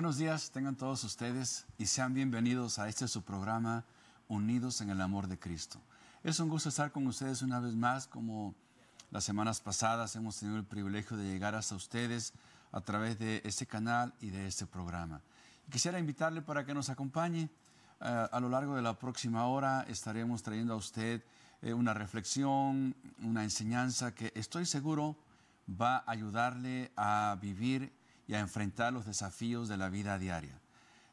Buenos días, tengan todos ustedes y sean bienvenidos a este su programa Unidos en el Amor de Cristo. Es un gusto estar con ustedes una vez más, como las semanas pasadas hemos tenido el privilegio de llegar hasta ustedes a través de este canal y de este programa. Quisiera invitarle para que nos acompañe. Eh, a lo largo de la próxima hora estaremos trayendo a usted eh, una reflexión, una enseñanza que estoy seguro va a ayudarle a vivir y a enfrentar los desafíos de la vida diaria.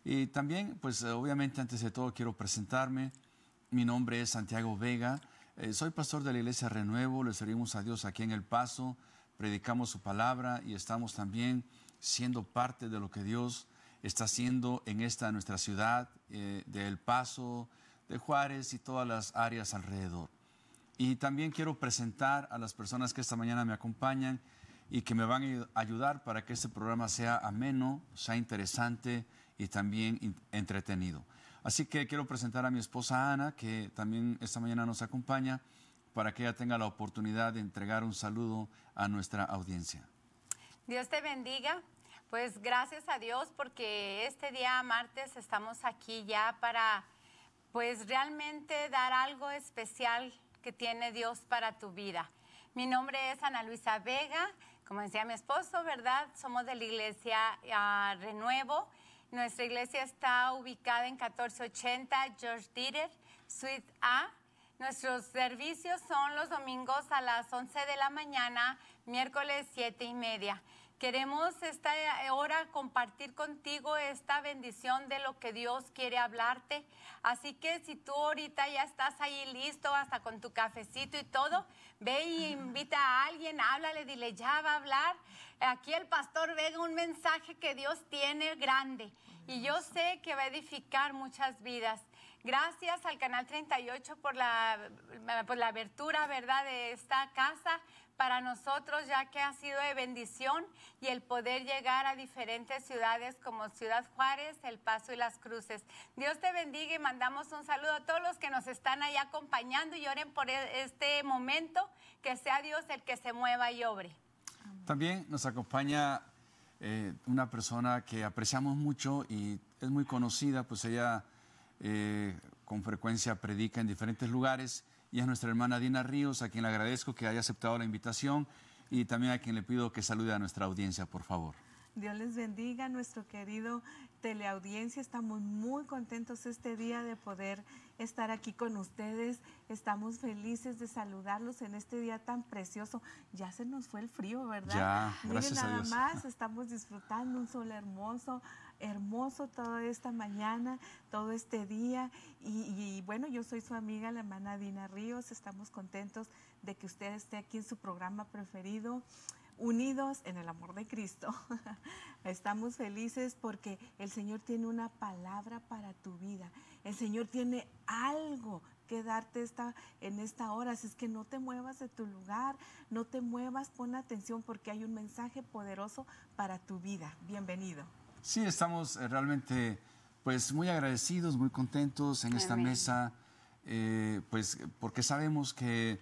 Y también, pues eh, obviamente, antes de todo quiero presentarme. Mi nombre es Santiago Vega, eh, soy pastor de la Iglesia Renuevo, le servimos a Dios aquí en El Paso, predicamos su palabra y estamos también siendo parte de lo que Dios está haciendo en esta nuestra ciudad eh, de El Paso, de Juárez y todas las áreas alrededor. Y también quiero presentar a las personas que esta mañana me acompañan y que me van a ayudar para que este programa sea ameno, sea interesante y también entretenido. Así que quiero presentar a mi esposa Ana, que también esta mañana nos acompaña, para que ella tenga la oportunidad de entregar un saludo a nuestra audiencia. Dios te bendiga. Pues gracias a Dios porque este día martes estamos aquí ya para pues realmente dar algo especial que tiene Dios para tu vida. Mi nombre es Ana Luisa Vega, como decía mi esposo, ¿verdad? Somos de la iglesia ah, Renuevo. Nuestra iglesia está ubicada en 1480 George Dieter, Suite A. Nuestros servicios son los domingos a las 11 de la mañana, miércoles 7 y media. Queremos esta hora compartir contigo esta bendición de lo que Dios quiere hablarte. Así que si tú ahorita ya estás ahí listo, hasta con tu cafecito y todo, Ve y invita a alguien, háblale, dile, ya va a hablar. Aquí el pastor ve un mensaje que Dios tiene grande y yo sé que va a edificar muchas vidas. Gracias al Canal 38 por la, por la abertura, ¿verdad?, de esta casa para nosotros, ya que ha sido de bendición y el poder llegar a diferentes ciudades como Ciudad Juárez, El Paso y Las Cruces. Dios te bendiga y mandamos un saludo a todos los que nos están ahí acompañando y oren por e-, este momento, que sea Dios el que se mueva y obre. También nos acompaña eh, una persona que apreciamos mucho y es muy conocida, pues ella eh, con frecuencia predica en diferentes lugares y a nuestra hermana Dina Ríos, a quien le agradezco que haya aceptado la invitación y también a quien le pido que salude a nuestra audiencia, por favor. Dios les bendiga, nuestro querido teleaudiencia, estamos muy contentos este día de poder estar aquí con ustedes. Estamos felices de saludarlos en este día tan precioso. Ya se nos fue el frío, ¿verdad? Ya, gracias nada más, estamos disfrutando un sol hermoso, hermoso toda esta mañana, todo este día. y bueno, yo soy su amiga, la hermana Dina Ríos. Estamos contentos de que usted esté aquí en su programa preferido unidos en el amor de Cristo. Estamos felices porque el Señor tiene una palabra para tu vida. El Señor tiene algo que darte esta, en esta hora. Así es que no te muevas de tu lugar, no te muevas, pon atención porque hay un mensaje poderoso para tu vida. Bienvenido. Sí, estamos eh, realmente pues muy agradecidos, muy contentos en esta mesa, eh, pues porque sabemos que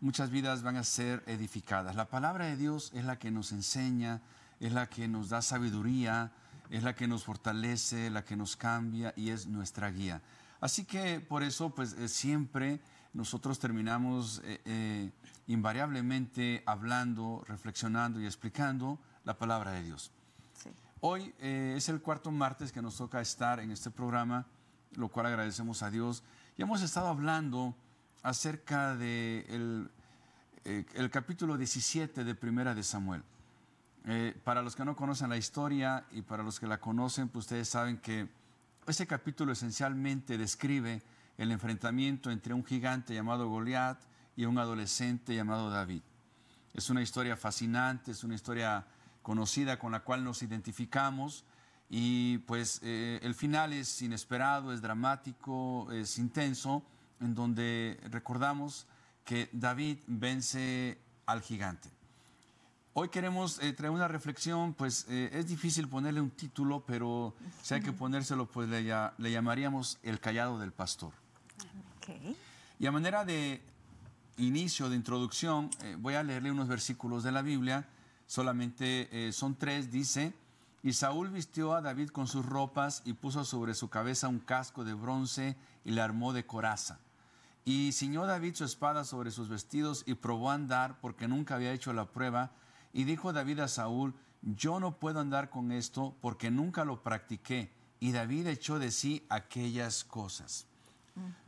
muchas vidas van a ser edificadas. La palabra de Dios es la que nos enseña, es la que nos da sabiduría, es la que nos fortalece, la que nos cambia y es nuestra guía. Así que por eso, pues eh, siempre nosotros terminamos eh, eh, invariablemente hablando, reflexionando y explicando la palabra de Dios. Hoy es el cuarto martes que nos toca estar en este programa, lo cual agradecemos a Dios. Y hemos estado hablando acerca del de el eh, capítulo 17 de Primera de Samuel. Eh, para los que no conocen la historia y para los que la conocen, pues ustedes saben que ese capítulo esencialmente describe el enfrentamiento entre un gigante llamado Goliat y un adolescente llamado David. Es una historia fascinante, es una historia conocida con la cual nos identificamos y pues eh, el final es inesperado, es dramático, es intenso en donde recordamos que David vence al gigante. Hoy queremos eh, traer una reflexión, pues eh, es difícil ponerle un título, pero si hay que ponérselo, pues le, llamaríamos El callado del pastor. Y a manera de inicio, de introducción, eh, voy a leerle unos versículos de la Biblia, solamente son tres, dice, y Saúl vistió a David con sus ropas y puso sobre su cabeza un casco de bronce y le armó de coraza. Y ciñó David su espada sobre sus vestidos y probó a andar porque nunca había hecho la prueba. Y dijo David a Saúl, yo no puedo andar con esto porque nunca lo practiqué. Y David echó de sí aquellas cosas.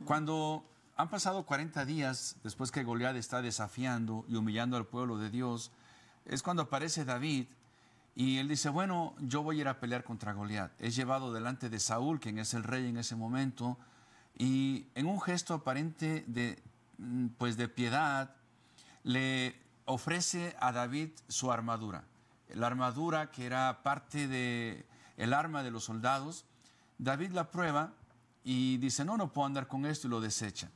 Cuando han pasado 40 días después que Goliat está desafiando y humillando al pueblo de Dios, es cuando aparece David y él dice, bueno, yo voy a ir a pelear contra Goliat. Es llevado delante de Saúl, quien es el rey en ese momento, y en un gesto aparente de, mm, pues de piedad, le ofrece a David su armadura. La armadura que era parte del el arma de los soldados, David la prueba y dice, no, no puedo andar con esto y lo desecha.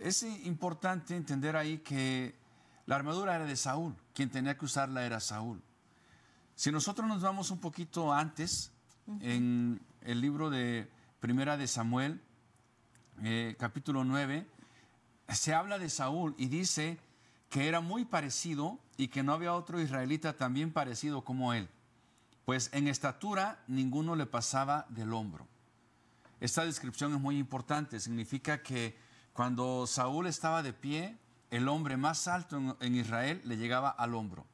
Es importante entender ahí que la armadura era de Saúl, quien tenía que usarla era Saúl. Si nosotros nos vamos un poquito antes, en el libro de Primera de Samuel, eh, capítulo 9, se habla de Saúl y dice que era muy parecido y que no había otro israelita también parecido como él, pues en estatura ninguno le pasaba del hombro. Esta descripción es muy importante, significa que cuando Saúl estaba de pie, el hombre más alto en, en Israel le llegaba al hombro.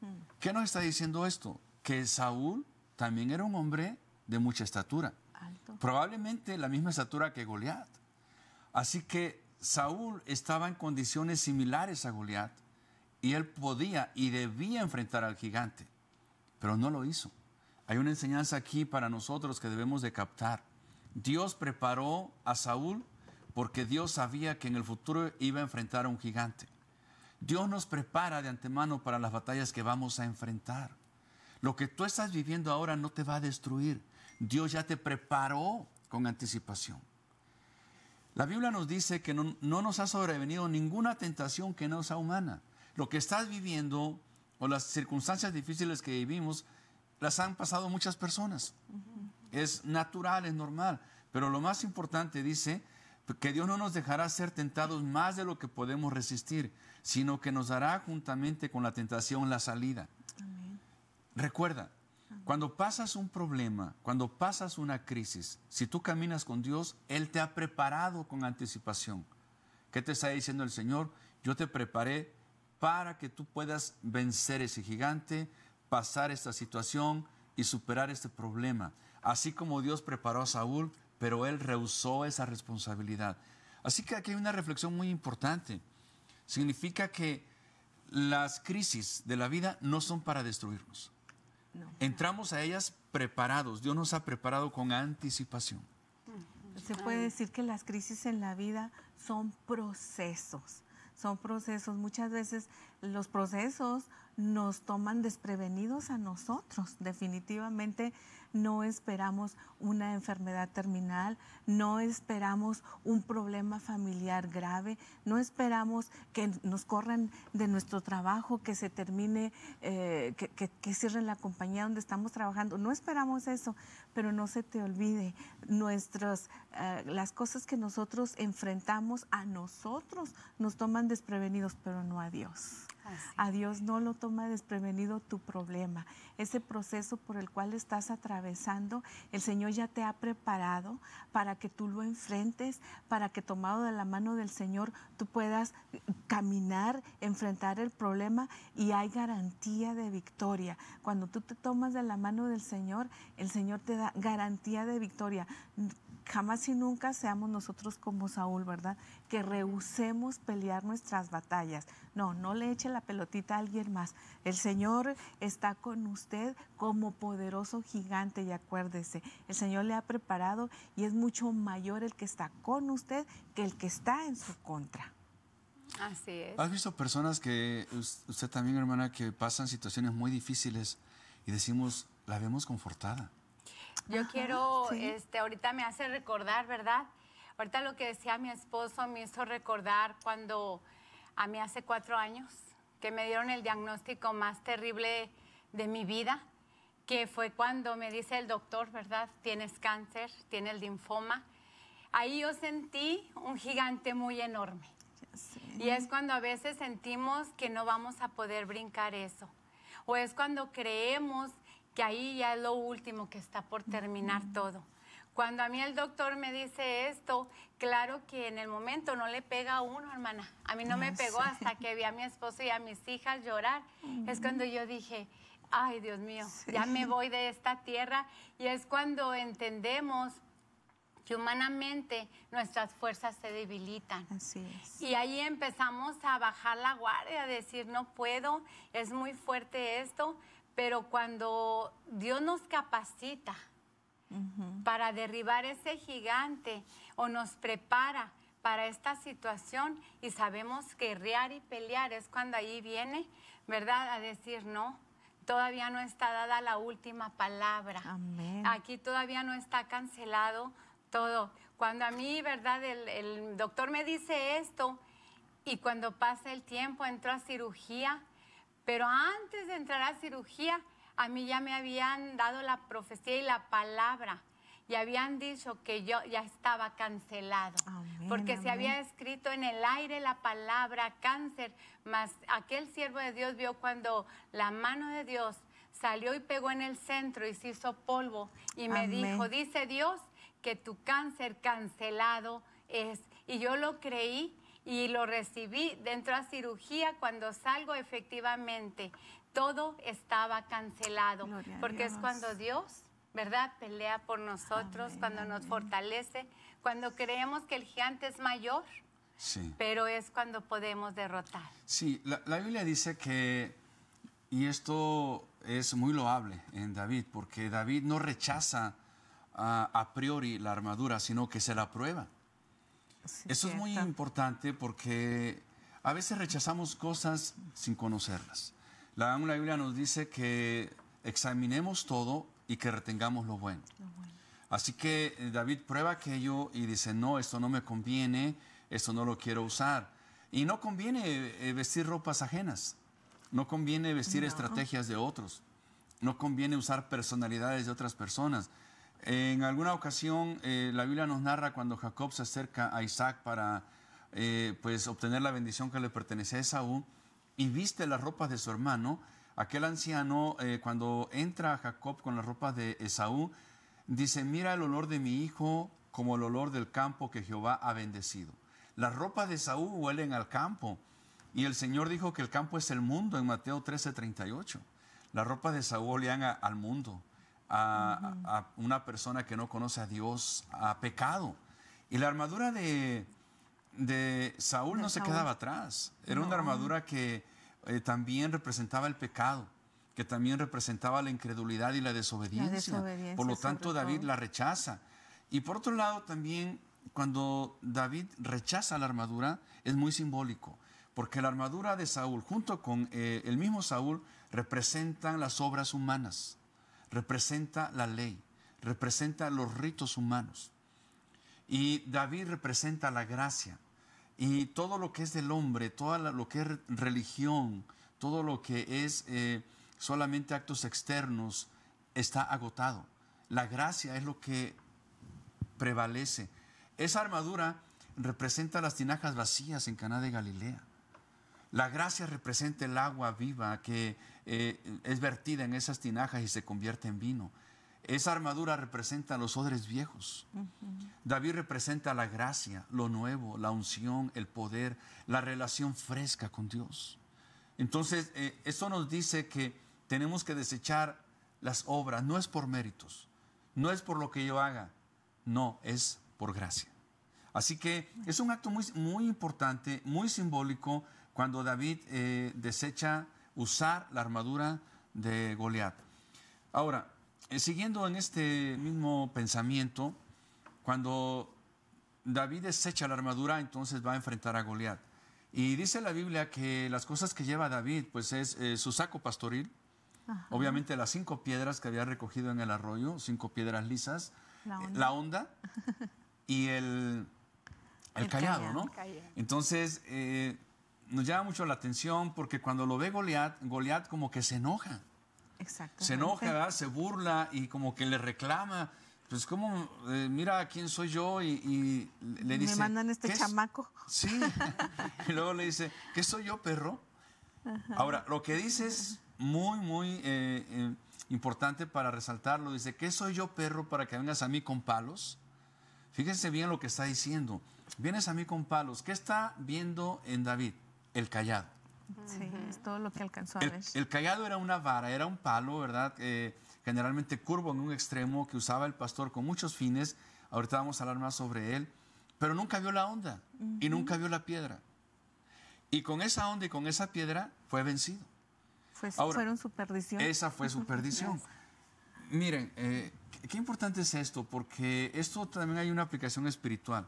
Hmm. ¿Qué nos está diciendo esto? Que Saúl también era un hombre de mucha estatura. Probablemente la misma estatura que Goliath. Así que Saúl estaba en condiciones similares a Goliath y él podía y debía enfrentar al gigante, pero no lo hizo. Hay una enseñanza aquí para nosotros que debemos de captar. Dios preparó a Saúl porque Dios sabía que en el futuro iba a enfrentar a un gigante. Dios nos prepara de antemano para las batallas que vamos a enfrentar. Lo que tú estás viviendo ahora no te va a destruir, Dios ya te preparó con anticipación. La Biblia nos dice que no, nos ha sobrevenido ninguna tentación que no sea humana. Lo que estás viviendo o las circunstancias difíciles que vivimos las han pasado muchas personas. Es natural, es normal. Pero lo más importante dice que Dios no nos dejará ser tentados más de lo que podemos resistir, sino que nos dará juntamente con la tentación la salida. Recuerda, cuando pasas un problema, cuando pasas una crisis, si tú caminas con Dios, Él te ha preparado con anticipación. ¿Qué te está diciendo el Señor? Yo te preparé para que tú puedas vencer ese gigante, pasar esta situación y superar este problema. Así como Dios preparó a Saúl, pero él rehusó esa responsabilidad. Así que aquí hay una reflexión muy importante. Significa que las crisis de la vida no son para destruirnos. Entramos a ellas preparados. Dios nos ha preparado con anticipación. Se puede decir que las crisis en la vida son procesos, son procesos. Muchas veces los procesos nos toman desprevenidos a nosotros. Definitivamente no esperamos una enfermedad terminal, no esperamos un problema familiar grave, no esperamos que nos corran de nuestro trabajo, que se termine, eh, que, cierren la compañía donde estamos trabajando, no esperamos eso, pero no se te olvide, nuestras, eh, las cosas que nosotros enfrentamos a nosotros nos toman desprevenidos, pero no a Dios. Ah, a Dios no lo toma desprevenido tu problema. Ese proceso por el cual estás atravesando, el Señor ya te ha preparado para que tú lo enfrentes, para que tomado de la mano del Señor tú puedas caminar, enfrentar el problema y hay garantía de victoria. Cuando tú te tomas de la mano del Señor, el Señor te da garantía de victoria jamás y nunca seamos nosotros como Saúl, ¿verdad? Que rehusemos pelear nuestras batallas. No, no le eche la pelotita a alguien más. El Señor está con usted como poderoso gigante y acuérdese, el Señor le ha preparado y es mucho mayor el que está con usted que el que está en su contra. Así es. ¿Has visto personas que usted también, hermana, que pasan situaciones muy difíciles y decimos, la vemos confortada? Yo quiero, este, ahorita me hace recordar, ¿verdad? Ahorita lo que decía mi esposo me hizo recordar cuando a mí hace cuatro años que me dieron el diagnóstico más terrible de mi vida, que fue cuando me dice el doctor, ¿verdad? Tienes cáncer, tienes linfoma. Ahí yo sentí un gigante muy enorme. Y es cuando a veces sentimos que no vamos a poder brincar eso. O es cuando creemos que ahí ya es lo último que está por terminar todo. Cuando a mí el doctor me dice esto, claro que en el momento no le pega a uno, hermana. A mí no, me pegó hasta que vi a mi esposo y a mis hijas llorar. Es cuando yo dije, ay Dios mío, ya me voy de esta tierra. Y es cuando entendemos que humanamente nuestras fuerzas se debilitan. Así es. Y ahí empezamos a bajar la guardia, a decir, no puedo, es muy fuerte esto, pero cuando Dios nos capacita para derribar ese gigante o nos prepara para esta situación y sabemos guerrear y pelear es cuando ahí viene, ¿verdad? A decir no, todavía no está dada la última palabra. Amén. Aquí todavía no está cancelado todo. Cuando a mí, ¿verdad? El, el, doctor me dice esto y cuando pasa el tiempo entro a cirugía pero antes de entrar a cirugía, a mí ya me habían dado la profecía y la palabra y habían dicho que yo ya estaba cancelado, porque se había escrito en el aire la palabra cáncer, mas aquel siervo de Dios vio cuando la mano de Dios salió y pegó en el centro y se hizo polvo y me dijo, dice Dios que tu cáncer cancelado es. Y yo lo creí y lo recibí. Dentro a cirugía, cuando salgo efectivamente, todo estaba cancelado, porque es cuando Dios, ¿verdad? Pelea por nosotros, cuando nos fortalece, cuando creemos que el gigante es mayor, sí. pero es cuando podemos derrotar. Sí, la, Biblia dice que, y esto es muy loable en David, porque David no rechaza a priori la armadura, sino que se la prueba. Eso es muy importante porque a veces rechazamos cosas sin conocerlas. La, Biblia nos dice que examinemos todo y que retengamos lo bueno. Así que eh, David prueba aquello y dice, no, esto no me conviene, esto no lo quiero usar. Y no conviene eh, vestir ropas ajenas, no conviene vestir estrategias de otros, no conviene usar personalidades de otras personas. En alguna ocasión eh, la Biblia nos narra cuando Jacob se acerca a Isaac para eh, pues, obtener la bendición que le pertenece a Esaú y viste las ropas de su hermano. Aquel anciano eh, cuando entra a Jacob con las ropas de Esaú dice, mira el olor de mi hijo como el olor del campo que Jehová ha bendecido. Las ropas de Esaú huelen al campo y el Señor dijo que el campo es el mundo en Mateo 13:38. Las ropas de Esaú olían al mundo a, una persona que no conoce a Dios a pecado. Y la armadura de, de Saúl no se quedaba atrás. Era una armadura que eh, también representaba el pecado, que también representaba la incredulidad y la desobediencia. por lo tanto, David la rechaza. Y por otro lado, también cuando David rechaza la armadura, es muy simbólico, porque la armadura de Saúl, junto con eh, el mismo Saúl, representan las obras humanas representa la ley, representa los ritos humanos. Y David representa la gracia. Y todo lo que es del hombre, todo lo que es religión, todo lo que es eh, solamente actos externos, está agotado. La gracia es lo que prevalece. Esa armadura representa las tinajas vacías en Caná de Galilea. La gracia representa el agua viva que eh, es vertida en esas tinajas y se convierte en vino. Esa armadura representa los odres viejos. David representa la gracia, lo nuevo, la unción, el poder, la relación fresca con Dios. Entonces, eh, eso nos dice que tenemos que desechar las obras. No es por méritos, no es por lo que yo haga, no, es por gracia. Así que es un acto muy, muy importante, muy simbólico cuando David eh, desecha usar la armadura de Goliat. Ahora, eh, siguiendo en este mismo pensamiento, cuando David desecha la armadura, entonces va a enfrentar a Goliat. Y dice la Biblia que las cosas que lleva David, pues es eh, su saco pastoril, obviamente las cinco piedras que había recogido en el arroyo, cinco piedras lisas, la onda, y el, el, callado, ¿no? Entonces, nos llama mucho la atención porque cuando lo ve Goliat, Goliat como que se enoja. Exacto. Se enoja, se burla y como que le reclama. Pues como, eh, mira quién soy yo y, le dice... Me mandan este chamaco. Sí. y luego le dice, ¿qué soy yo, perro? Ahora, lo que dice es muy, muy eh, eh, importante para resaltarlo. Dice, ¿qué soy yo, perro, para que vengas a mí con palos? Fíjense bien lo que está diciendo. Vienes a mí con palos. ¿Qué está viendo en David? el callado. Sí, es todo lo que alcanzó a ver. El, callado era una vara, era un palo, ¿verdad? Eh, generalmente curvo en un extremo que usaba el pastor con muchos fines. Ahorita vamos a hablar más sobre él. Pero nunca vio la onda y nunca vio la piedra. Y con esa onda y con esa piedra fue vencido. fueron su perdición. Esa fue su perdición. Miren, eh, qué importante es esto, porque esto también hay una aplicación espiritual.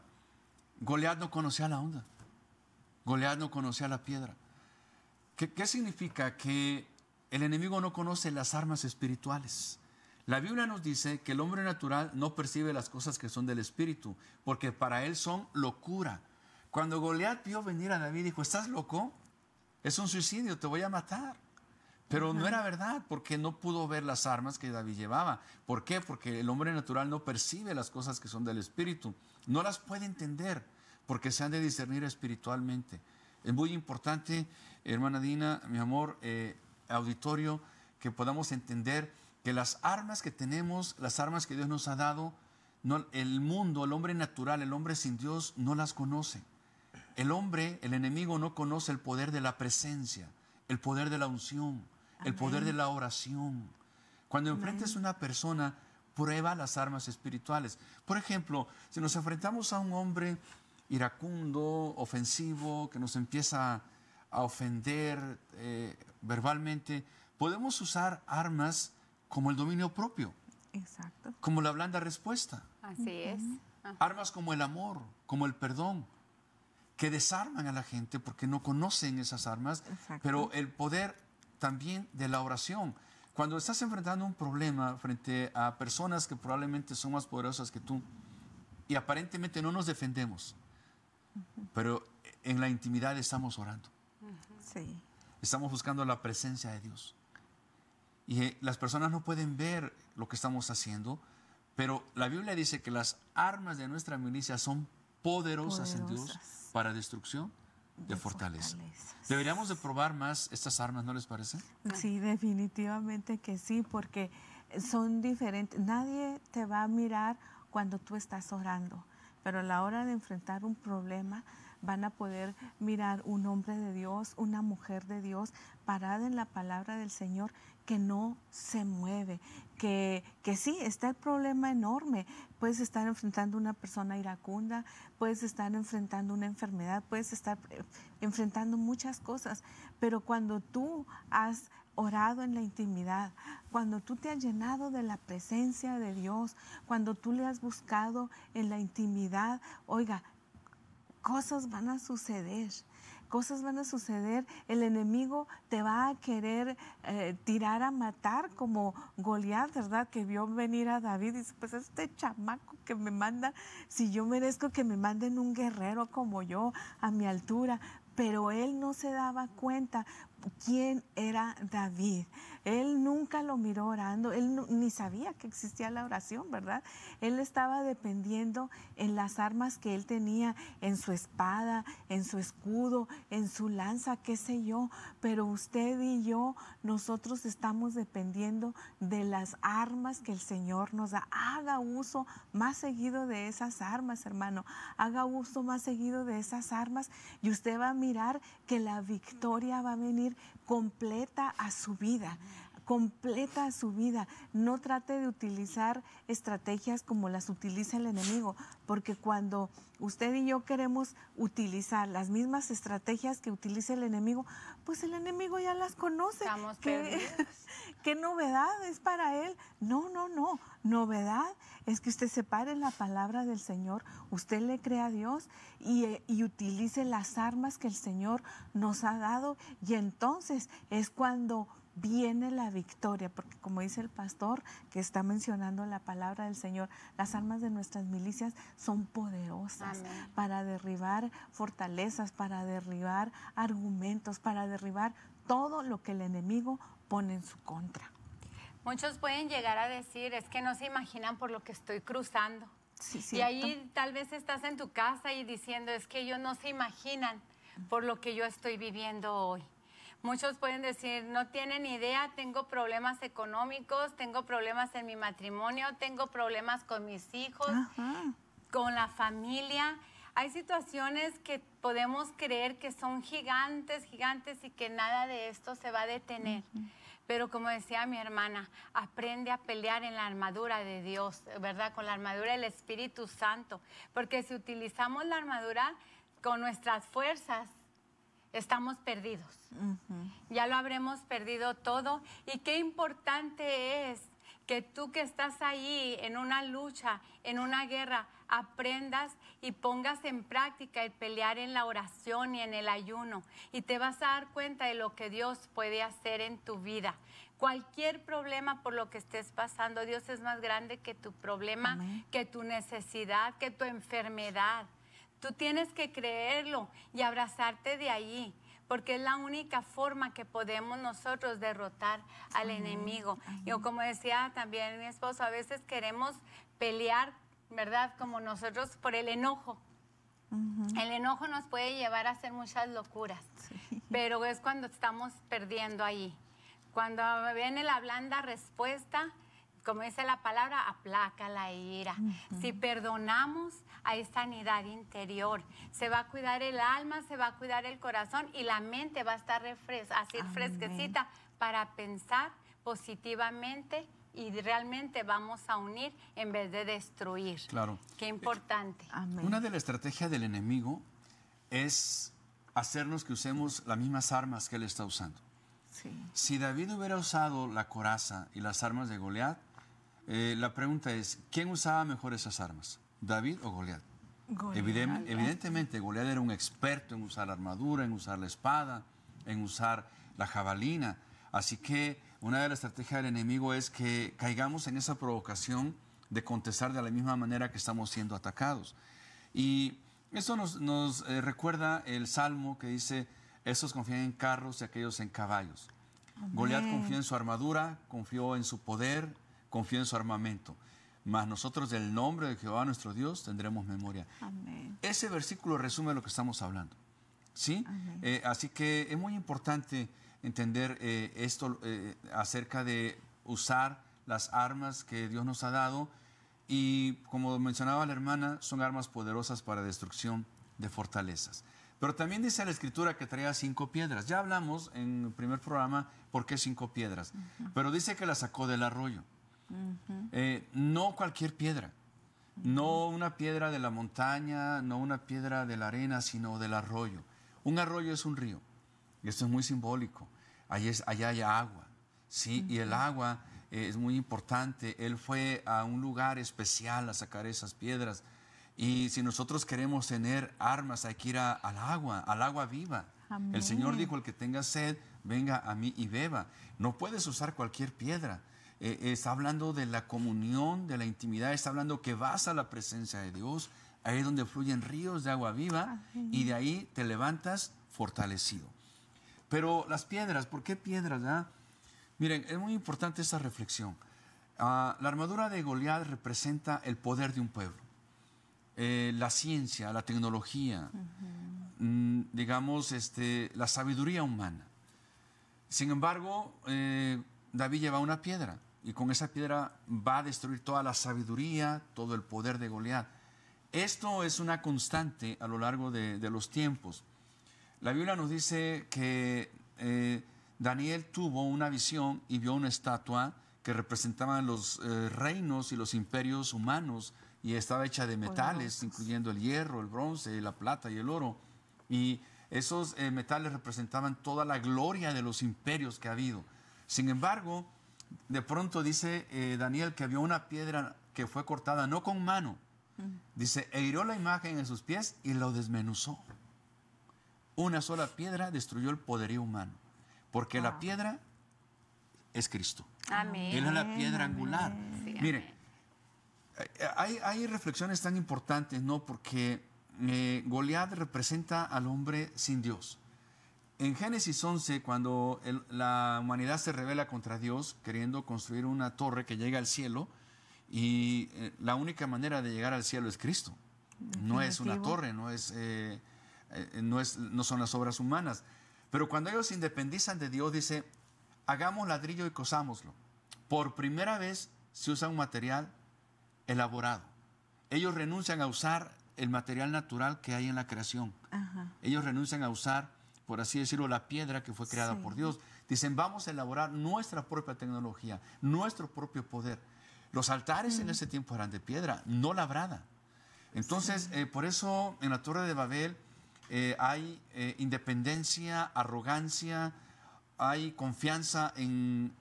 Goliat no conocía la onda. Goliat no conocía la piedra. ¿Qué, significa? Que el enemigo no conoce las armas espirituales. La Biblia nos dice que el hombre natural no percibe las cosas que son del espíritu, porque para él son locura. Cuando Goliat vio venir a David, dijo, ¿estás loco? Es un suicidio, te voy a matar. Pero no era verdad, porque no pudo ver las armas que David llevaba. ¿Por qué? Porque el hombre natural no percibe las cosas que son del espíritu, no las puede entender porque se han de discernir espiritualmente. Es muy importante, hermana Dina, mi amor, eh, auditorio, que podamos entender que las armas que tenemos, las armas que Dios nos ha dado, no, el mundo, el hombre natural, el hombre sin Dios, no las conoce. El hombre, el enemigo, no conoce el poder de la presencia, el poder de la unción, el poder de la oración. Cuando enfrentes a una persona, prueba las armas espirituales. Por ejemplo, si nos enfrentamos a un hombre iracundo, ofensivo, que nos empieza a ofender eh, verbalmente, podemos usar armas como el dominio propio. Exacto. Como la blanda respuesta. Así es. Armas como el amor, como el perdón, que desarman a la gente porque no conocen esas armas, pero el poder también de la oración. Cuando estás enfrentando un problema frente a personas que probablemente son más poderosas que tú y aparentemente no nos defendemos, pero en la intimidad estamos orando. Sí. Estamos buscando la presencia de Dios. Y eh, las personas no pueden ver lo que estamos haciendo, pero la Biblia dice que las armas de nuestra milicia son poderosas, en Dios para destrucción de, fortaleza. fortalezas. Deberíamos de probar más estas armas, ¿no les parece? Sí, definitivamente que sí, porque son diferentes. Nadie te va a mirar cuando tú estás orando pero a la hora de enfrentar un problema van a poder mirar un hombre de Dios, una mujer de Dios parada en la palabra del Señor que no se mueve, que, que sí, está el problema enorme. Puedes estar enfrentando una persona iracunda, puedes estar enfrentando una enfermedad, puedes estar eh, enfrentando muchas cosas, pero cuando tú has orado en la intimidad, cuando tú te has llenado de la presencia de Dios, cuando tú le has buscado en la intimidad, oiga, cosas van a suceder. Cosas van a suceder, el enemigo te va a querer eh, tirar a matar como Goliat, ¿verdad? Que vio venir a David y dice, pues este chamaco que me manda, si yo merezco que me manden un guerrero como yo a mi altura, pero él no se daba cuenta quién era David. Él nunca lo miró orando, él ni sabía que existía la oración, ¿verdad? Él estaba dependiendo en las armas que él tenía, en su espada, en su escudo, en su lanza, qué sé yo. Pero usted y yo, nosotros estamos dependiendo de las armas que el Señor nos da. Haga uso más seguido de esas armas, hermano. Haga uso más seguido de esas armas y usted va a mirar que la victoria va a venir completa a su vida completa su vida. No trate de utilizar estrategias como las utiliza el enemigo, porque cuando usted y yo queremos utilizar las mismas estrategias que utiliza el enemigo, pues el enemigo ya las conoce. Estamos ¿Qué, ¿Qué novedad es para él? No, no, no. Novedad es que usted separe la palabra del Señor, usted le crea a Dios y eh, utilice las armas que el Señor nos ha dado y entonces es cuando viene la victoria, porque como dice el pastor que está mencionando la palabra del Señor, las armas de nuestras milicias son poderosas para derribar fortalezas, para derribar argumentos, para derribar todo lo que el enemigo pone en su contra. Muchos pueden llegar a decir, es que no se imaginan por lo que estoy cruzando. y ahí tal vez estás en tu casa y diciendo, es que ellos no se imaginan por lo que yo estoy viviendo hoy. Muchos pueden decir, no tienen idea, tengo problemas económicos, tengo problemas en mi matrimonio, tengo problemas con mis hijos, con la familia. Hay situaciones que podemos creer que son gigantes, gigantes y que nada de esto se va a detener. Pero como decía mi hermana, aprende a pelear en la armadura de Dios, ¿verdad? Con la armadura del Espíritu Santo. Porque si utilizamos la armadura con nuestras fuerzas, estamos perdidos. Ya lo habremos perdido todo. Y qué importante es que tú que estás ahí en una lucha, en una guerra, aprendas y pongas en práctica el pelear en la oración y en el ayuno. Y te vas a dar cuenta de lo que Dios puede hacer en tu vida. Cualquier problema por lo que estés pasando, Dios es más grande que tu problema, que tu necesidad, que tu enfermedad. Tú tienes que creerlo y abrazarte de ahí, porque es la única forma que podemos nosotros derrotar al enemigo. Yo como decía también mi esposo, a veces queremos pelear, ¿verdad? Como nosotros por el enojo. El enojo nos puede llevar a hacer muchas locuras, pero es cuando estamos perdiendo ahí. Cuando viene la blanda respuesta, como dice la palabra, aplaca la ira. Si perdonamos, hay sanidad interior. Se va a cuidar el alma, se va a cuidar el corazón y la mente va a estar refres así fresquecita para pensar positivamente y realmente vamos a unir en vez de destruir. Claro. Qué importante. Eh, Una de las estrategias del enemigo es hacernos que usemos las mismas armas que él está usando. Si David hubiera usado la coraza y las armas de Goliat, eh, la pregunta es, ¿quién usaba mejor esas armas? ¿David o Goliat? evidentemente, Goliat era un experto en usar la armadura, en usar la espada, en usar la jabalina. Así que una de las estrategias del enemigo es que caigamos en esa provocación de contestar de la misma manera que estamos siendo atacados. Y eso nos, eh, recuerda el salmo que dice: esos confían en carros y aquellos en caballos. Goliat confía en su armadura, confió en su poder, confía en su armamento mas nosotros del nombre de Jehová nuestro Dios tendremos memoria. Ese versículo resume lo que estamos hablando. ¿sí? Eh, así que es muy importante entender eh, esto eh, acerca de usar las armas que Dios nos ha dado y como mencionaba la hermana, son armas poderosas para destrucción de fortalezas. Pero también dice la escritura que traía cinco piedras. Ya hablamos en el primer programa por qué cinco piedras, pero dice que la sacó del arroyo. Eh, no cualquier piedra, no una piedra de la montaña, no una piedra de la arena, sino del arroyo. Un arroyo es un río, y esto es muy simbólico. Allí allá hay agua, ¿sí? Y el agua eh, es muy importante. Él fue a un lugar especial a sacar esas piedras. Y si nosotros queremos tener armas, hay que ir al agua, al agua viva. El Señor dijo, el que tenga sed, venga a mí y beba. No puedes usar cualquier piedra. Eh, está hablando de la comunión, de la intimidad, está hablando que vas a la presencia de Dios, ahí es donde fluyen ríos de agua viva y de ahí te levantas fortalecido. Pero las piedras, ¿por qué piedras? Miren, es muy importante esta reflexión. Ah, la armadura de Goliat representa el poder de un pueblo, eh, la ciencia, la tecnología, mm, digamos, este, la sabiduría humana. Sin embargo, eh, David lleva una piedra y con esa piedra va a destruir toda la sabiduría, todo el poder de Goliat. Esto es una constante a lo largo de, los tiempos. La Biblia nos dice que eh, Daniel tuvo una visión y vio una estatua que representaba los eh, reinos y los imperios humanos y estaba hecha de metales, incluyendo el hierro, el bronce, la plata y el oro. Y esos eh, metales representaban toda la gloria de los imperios que ha habido. Sin embargo, de pronto dice eh, Daniel que vio una piedra que fue cortada no con mano. Dice, e hirió la imagen en sus pies y lo desmenuzó. Una sola piedra destruyó el poderío humano, porque la piedra es Cristo. Él es la piedra angular. Mire, hay, reflexiones tan importantes, ¿no? Porque eh, representa al hombre sin Dios. En Génesis 11, cuando la humanidad se revela contra Dios, queriendo construir una torre que llega al cielo, y eh, la única manera de llegar al cielo es Cristo. No es una torre, no, es, eh, eh, no, es, no son las obras humanas. Pero cuando ellos se independizan de Dios, dice, hagamos ladrillo y cosámoslo. Por primera vez se usa un material elaborado. Ellos renuncian a usar el material natural que hay en la creación. Ellos renuncian a usar por así decirlo, la piedra que fue creada por Dios. Dicen, vamos a elaborar nuestra propia tecnología, nuestro propio poder. Los altares en mm. ese tiempo eran de piedra, no labrada. Entonces, eh, por eso en la Torre de Babel eh, hay eh, independencia, arrogancia, hay confianza en,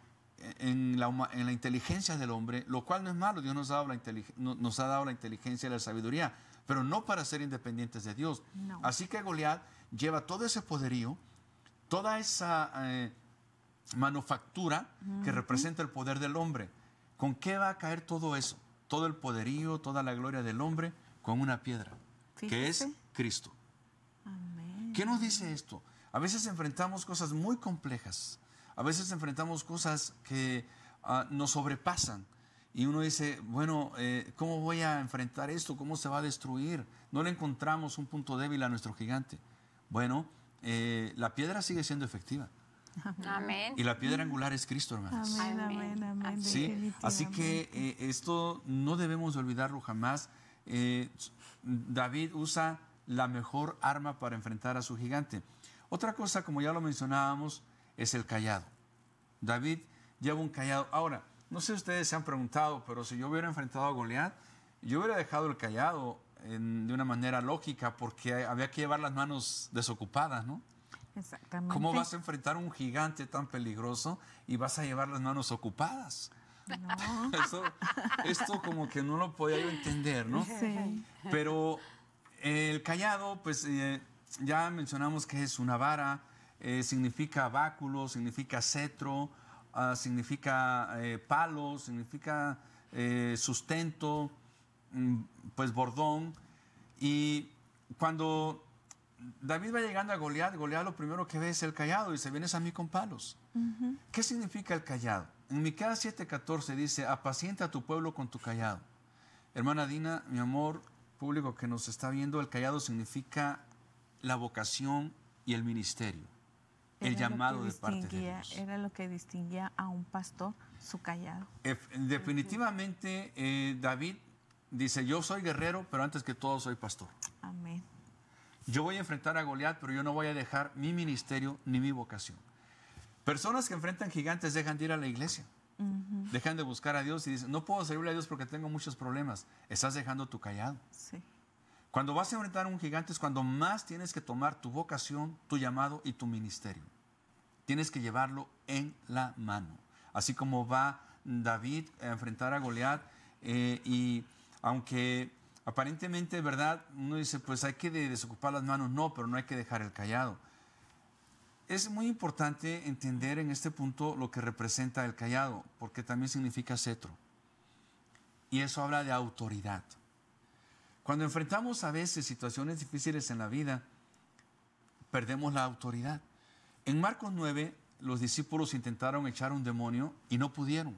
en, la, inteligencia del hombre, lo cual no es malo, Dios nos ha dado la, nos ha dado la inteligencia y la sabiduría, pero no para ser independientes de Dios. Así que Goliat lleva todo ese poderío, toda esa eh, manufactura que representa el poder del hombre. ¿Con qué va a caer todo eso? Todo el poderío, toda la gloria del hombre con una piedra, que es Cristo. ¿Qué nos dice esto? A veces enfrentamos cosas muy complejas, a veces enfrentamos cosas que ah, nos sobrepasan, y uno dice, bueno, eh, ¿cómo voy a enfrentar esto? ¿Cómo se va a destruir? No le encontramos un punto débil a nuestro gigante. Bueno, eh, la piedra sigue siendo efectiva. Y la piedra angular es Cristo, hermanos. Amén, amén, amén. ¿Sí? Así que eh, esto no debemos olvidarlo jamás. Eh, David usa la mejor arma para enfrentar a su gigante. Otra cosa, como ya lo mencionábamos, es el callado. David lleva un callado. Ahora, no sé si ustedes se han preguntado, pero si yo hubiera enfrentado a Goliat, yo hubiera dejado el callado de una manera lógica porque había que llevar las manos desocupadas, ¿no? Exactamente. ¿Cómo vas a enfrentar un gigante tan peligroso y vas a llevar las manos ocupadas? No. esto como que no lo podía yo entender, ¿no? Sí. Pero el callado, pues eh, ya mencionamos que es una vara, eh, significa báculo, significa cetro, ah, significa eh, palo, significa sustento, Mm, pues Bordón. Y cuando David va llegando a Goliat, Goliat lo primero que ve es el callado y se vienes a mí con palos. ¿Qué significa el callado? En Micah 7:14 dice, apacienta a tu pueblo con tu callado. Hermana Dina, mi amor, público que nos está viendo, el callado significa la vocación y el ministerio, el llamado de parte de Dios. Era lo que distinguía a un pastor, su callado. definitivamente eh, David Dice, yo soy guerrero, pero antes que todo soy pastor. Amén. Yo voy a enfrentar a Goliat, pero yo no voy a dejar mi ministerio ni mi vocación. Personas que enfrentan gigantes dejan de ir a la iglesia. Dejan de buscar a Dios y dicen, no puedo servirle a Dios porque tengo muchos problemas. Estás dejando tu callado. Sí. Cuando vas a enfrentar a un gigante es cuando más tienes que tomar tu vocación, tu llamado y tu ministerio. Tienes que llevarlo en la mano. Así como va David a enfrentar a Goliat eh, y aunque aparentemente, ¿verdad? Uno dice, pues hay que desocupar las manos, no, pero no hay que dejar el callado. Es muy importante entender en este punto lo que representa el callado, porque también significa cetro. Y eso habla de autoridad. Cuando enfrentamos a veces situaciones difíciles en la vida, perdemos la autoridad. En Marcos 9, los discípulos intentaron echar un demonio y no pudieron.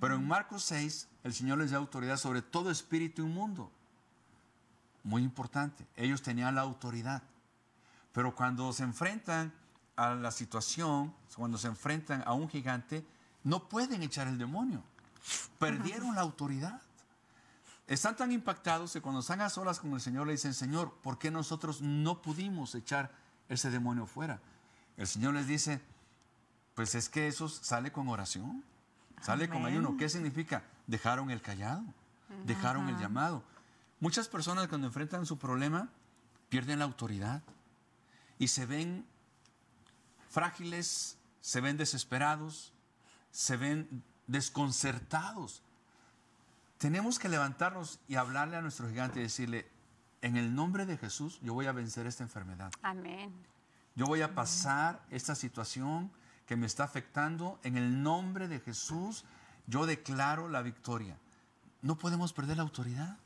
Pero en Marcos 6, el Señor les da autoridad sobre todo espíritu inmundo. Muy importante, ellos tenían la autoridad. Pero cuando se enfrentan a la situación, cuando se enfrentan a un gigante, no pueden echar el demonio. Perdieron la autoridad. Están tan impactados que cuando están a solas con el Señor le dicen, Señor, ¿por qué nosotros no pudimos echar ese demonio fuera? El Señor les dice, pues es que eso sale con oración. Sale con ayuno. ¿Qué significa? Dejaron el callado, dejaron el llamado. Muchas personas cuando enfrentan su problema pierden la autoridad y se ven frágiles, se ven desesperados, se ven desconcertados. Tenemos que levantarnos y hablarle a nuestro gigante y decirle, en el nombre de Jesús yo voy a vencer esta enfermedad. Amén. Yo voy a pasar esta situación que me está afectando, en el nombre de Jesús, yo declaro la victoria. No podemos perder la autoridad.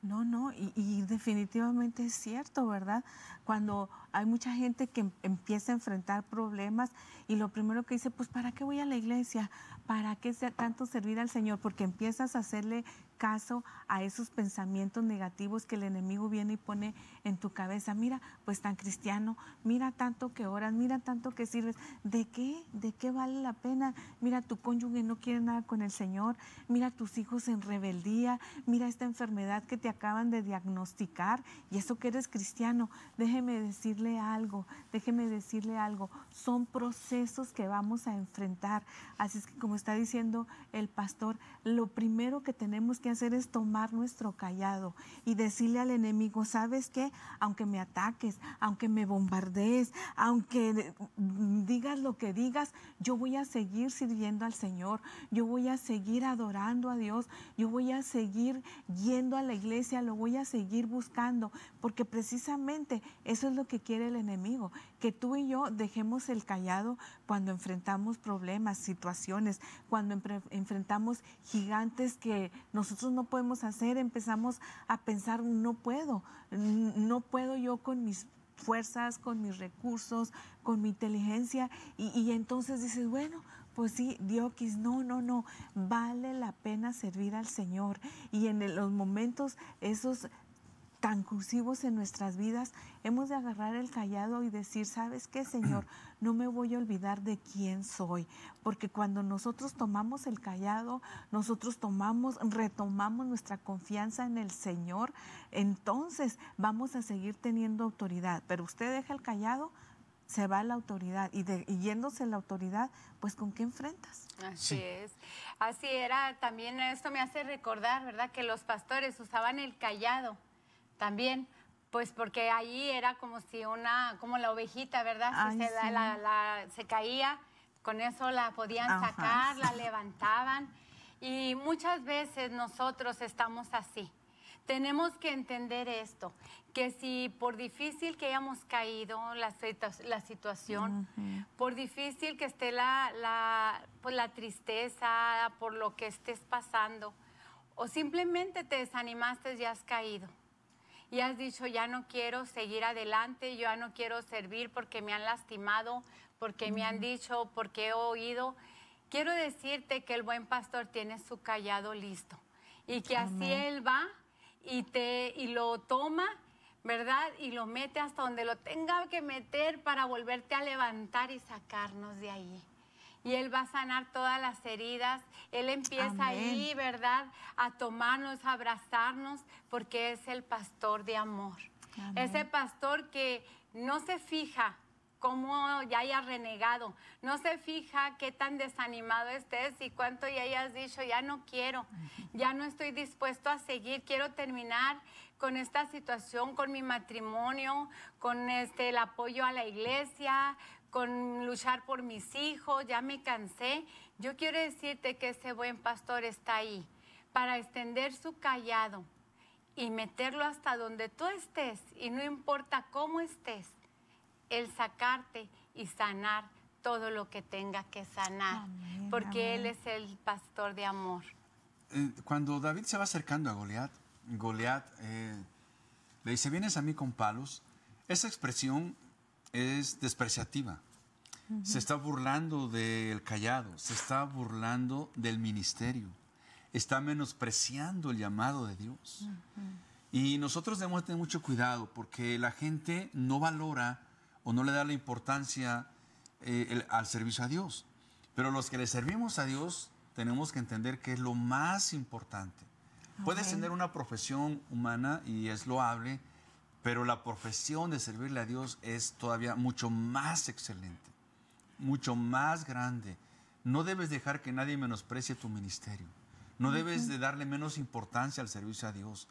No, no, y, definitivamente es cierto, ¿verdad? Cuando hay mucha gente que em, empieza a enfrentar problemas y lo primero que dice, pues ¿para qué voy a la iglesia? ¿Para qué sea tanto servir al Señor? Porque empiezas a hacerle caso a esos pensamientos negativos que el enemigo viene y pone en tu cabeza. Mira, pues tan cristiano, mira tanto que oras, mira tanto que sirves. ¿De qué? ¿De qué vale la pena? Mira, tu cónyuge no quiere nada con el Señor, mira tus hijos en rebeldía, mira esta enfermedad que te acaban de diagnosticar y eso que eres cristiano. Déjeme decirle algo, déjeme decirle algo. Son procesos que vamos a enfrentar. Así es que como está diciendo el pastor, lo primero que tenemos que hacer es tomar nuestro callado y decirle al enemigo, ¿sabes que Aunque me ataques, aunque me bombardees, aunque digas lo que digas, yo voy a seguir sirviendo al Señor, yo voy a seguir adorando a Dios, yo voy a seguir yendo a la iglesia, lo voy a seguir buscando, porque precisamente eso es lo que quiere el enemigo, que tú y yo dejemos el callado cuando enfrentamos problemas, situaciones, cuando enfrentamos gigantes que nos no podemos hacer, empezamos a pensar, no puedo, no puedo yo con mis fuerzas, con mis recursos, con mi inteligencia. Y, entonces dices, bueno, pues sí, quis, no, no, no, vale la pena servir al Señor. Y en los momentos, esos tan cursivos en nuestras vidas, hemos de agarrar el callado y decir, ¿sabes qué, Señor? No me voy a olvidar de quién soy, porque cuando nosotros tomamos el callado, nosotros tomamos, retomamos nuestra confianza en el Señor, entonces vamos a seguir teniendo autoridad, pero usted deja el callado, se va la autoridad y, yéndose la autoridad, pues con qué enfrentas. Así es. Así era, también esto me hace recordar, ¿verdad? Que los pastores usaban el callado también. Pues porque ahí era como si una, como la ovejita, ¿verdad? se, caía, con eso la podían sacar, la levantaban. Y muchas veces nosotros estamos así. Tenemos que entender esto, que si por difícil que hayamos caído la, situación, por difícil que esté la, pues, la tristeza, por lo que estés pasando, o simplemente te desanimaste y has caído y has dicho, ya no quiero seguir adelante, yo ya no quiero servir porque me han lastimado, porque me han dicho, porque he oído. Quiero decirte que el buen pastor tiene su callado listo y que así él va y, te, y lo toma ¿verdad? Y lo mete hasta donde lo tenga que meter para volverte a levantar y sacarnos de ahí y Él va a sanar todas las heridas. Él empieza ahí, ¿verdad? A tomarnos, a abrazarnos, porque es el pastor de amor. Ese pastor que no se fija cómo ya hayas renegado, no se fija qué tan desanimado estés y cuánto ya hayas dicho, ya no quiero, ya no estoy dispuesto a seguir, quiero terminar con esta situación, con mi matrimonio, con este, el apoyo a la iglesia, con luchar por mis hijos, ya me cansé. Yo quiero decirte que ese buen pastor está ahí para extender su callado y meterlo hasta donde tú estés y no importa cómo estés, el sacarte y sanar todo lo que tenga que sanar, porque Él es el pastor de amor. Eh, cuando David se va acercando a Goliat, Goliat eh, le dice, vienes a mí con palos. Esa expresión es despreciativa. Se está burlando del callado, se está burlando del ministerio, está menospreciando el llamado de Dios. Y nosotros debemos tener mucho cuidado porque la gente no valora o no le da la importancia eh, al servicio a Dios. Pero los que le servimos a Dios tenemos que entender que es lo más importante. Puedes tener una profesión humana y es loable, pero la profesión de servirle a Dios es todavía mucho más excelente, mucho más grande. No debes dejar que nadie menosprecie tu ministerio. No debes de darle menos importancia al servicio a Dios,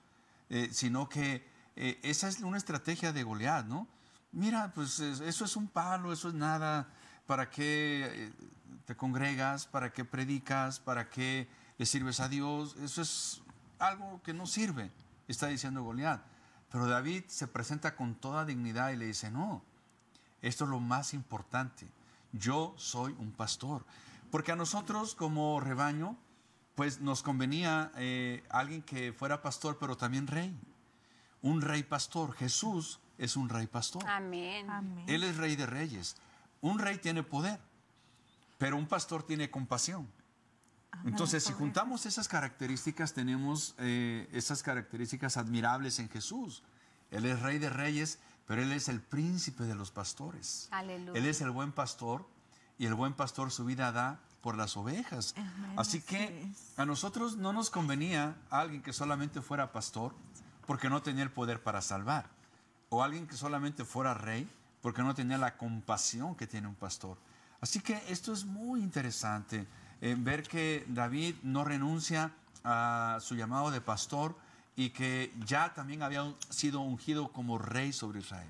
eh, sino que eh, esa es una estrategia de Goliat, ¿no? Mira, pues eso es un palo, eso es nada. ¿Para qué eh, te congregas? ¿Para qué predicas? ¿Para qué le sirves a Dios? Eso es algo que no sirve, está diciendo Goliat. Pero David se presenta con toda dignidad y le dice, no, esto es lo más importante. Yo soy un pastor. Porque a nosotros como rebaño, pues nos convenía eh, alguien que fuera pastor, pero también rey. Un rey pastor. Jesús es un rey pastor. Amén. Él es rey de reyes. Un rey tiene poder, pero un pastor tiene compasión. Entonces, si juntamos esas características, tenemos eh, esas características admirables en Jesús. Él es rey de reyes, pero Él es el príncipe de los pastores. Él es el buen pastor y el buen pastor su vida da por las ovejas. así que a nosotros no nos convenía alguien que solamente fuera pastor porque no tenía el poder para salvar, o alguien que solamente fuera rey porque no tenía la compasión que tiene un pastor. Así que esto es muy interesante ver que David no renuncia a su llamado de pastor y que ya también había sido ungido como rey sobre Israel.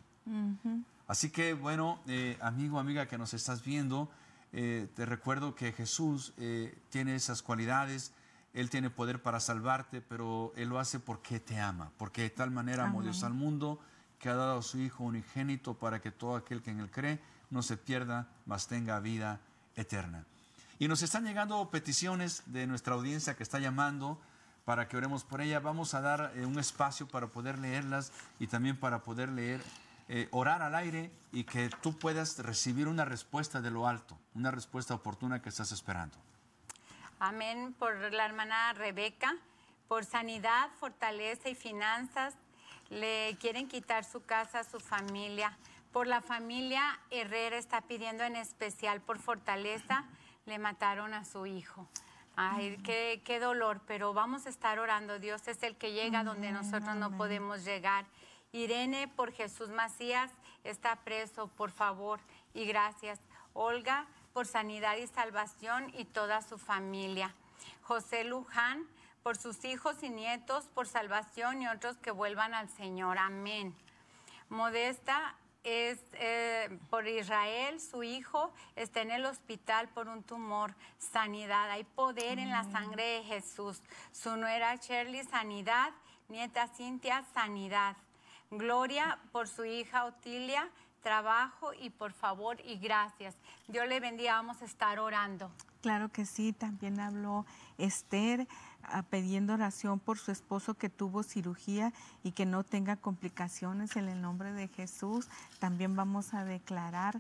Así que bueno, eh, amigo, amiga que nos estás viendo, eh, te recuerdo que Jesús eh, tiene esas cualidades, Él tiene poder para salvarte, pero Él lo hace porque te ama, porque de tal manera amó Dios al mundo que ha dado a su Hijo unigénito para que todo aquel que en Él cree no se pierda, mas tenga vida eterna. Y nos están llegando peticiones de nuestra audiencia que está llamando para que oremos por ella. Vamos a dar eh, un espacio para poder leerlas y también para poder leer, eh, orar al aire y que tú puedas recibir una respuesta de lo alto, una respuesta oportuna que estás esperando. Amén por la hermana Rebeca, por sanidad, fortaleza y finanzas. Le quieren quitar su casa, su familia. Por la familia Herrera está pidiendo en especial por fortaleza le mataron a su hijo. Ay, qué, dolor, pero vamos a estar orando. Dios es el que llega donde nosotros no podemos llegar. Irene por Jesús Macías está preso, por favor, y gracias. Olga por sanidad y salvación y toda su familia. José Luján por sus hijos y nietos, por salvación y otros que vuelvan al Señor. Amén. Modesta es, eh, por Israel, su hijo está en el hospital por un tumor. Sanidad, hay poder en la mm. sangre de Jesús. Su nuera Shirley, sanidad. Nieta Cintia, sanidad. Gloria por su hija Otilia, trabajo y por favor y gracias. Dios le bendiga, vamos a estar orando. Claro que sí, también habló Esther ah, pidiendo oración por su esposo que tuvo cirugía y que no tenga complicaciones en el nombre de Jesús. También vamos a declarar